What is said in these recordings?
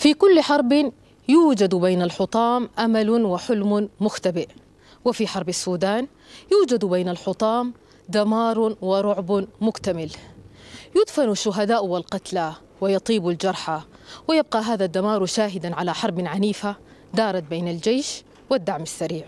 في كل حرب يوجد بين الحطام امل وحلم مختبئ وفي حرب السودان يوجد بين الحطام دمار ورعب مكتمل يدفن الشهداء والقتلى ويطيب الجرحى ويبقى هذا الدمار شاهدا على حرب عنيفه دارت بين الجيش والدعم السريع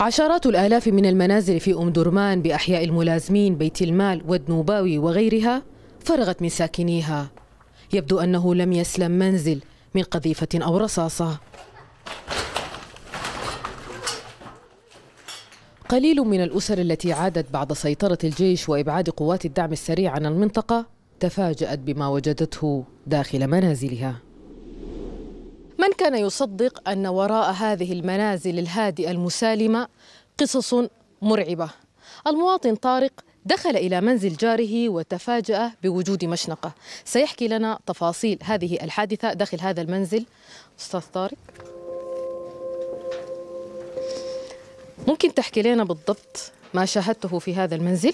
عشرات الآلاف من المنازل في أم درمان بأحياء الملازمين بيت المال والدنوباوي وغيرها فرغت من ساكنيها يبدو أنه لم يسلم منزل من قذيفة أو رصاصة قليل من الأسر التي عادت بعد سيطرة الجيش وإبعاد قوات الدعم السريع عن المنطقة تفاجأت بما وجدته داخل منازلها من كان يصدق أن وراء هذه المنازل الهادئة المسالمة قصص مرعبة المواطن طارق دخل إلى منزل جاره وتفاجأ بوجود مشنقة سيحكي لنا تفاصيل هذه الحادثة داخل هذا المنزل أستاذ طارق ممكن تحكي لنا بالضبط ما شاهدته في هذا المنزل؟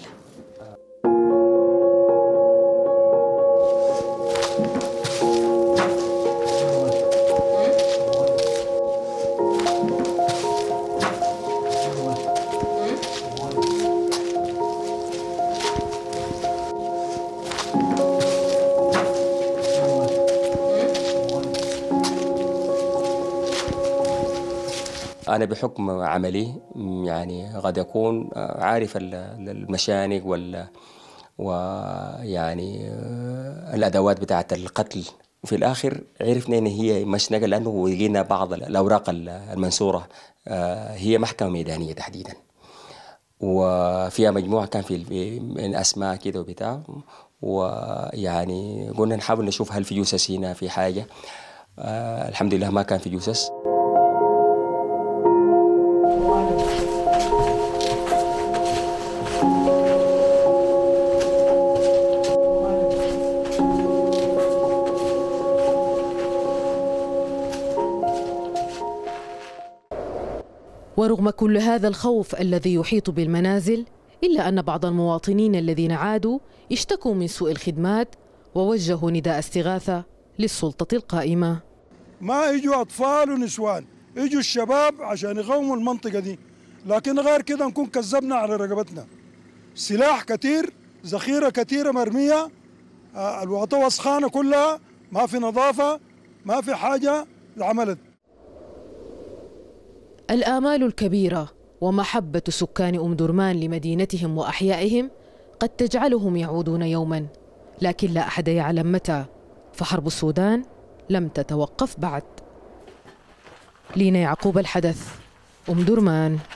أنا بحكم عملي يعني قد أكون آه، عارف المشانق وال ويعني آه، الأدوات بتاعة القتل وفي الآخر عرفنا إن هي مشنقة لأنه لقينا بعض الأوراق المنصورة آه، هي محكمة ميدانية تحديدا وفيها مجموعة كان في من أسماء كده وبتاع ويعني قلنا نحاول نشوف هل في جثث هنا في حاجة الحمد لله ما كان في جثث ورغم كل هذا الخوف الذي يحيط بالمنازل إلا أن بعض المواطنين الذين عادوا اشتكوا من سوء الخدمات ووجهوا نداء استغاثة للسلطة القائمة ما يجوا أطفال ونسوان يجوا الشباب عشان يقوموا المنطقة دي لكن غير كده نكون كذبنا على رقبتنا سلاح كثير ذخيرة كثيرة مرمية آه، الوطوة سخانة كلها ما في نظافة ما في حاجة لعملت الآمال الكبيرة ومحبة سكان أم درمان لمدينتهم وأحيائهم قد تجعلهم يعودون يوما لكن لا أحد يعلم متى فحرب السودان لم تتوقف بعد لينا يعقوب الحدث أم درمان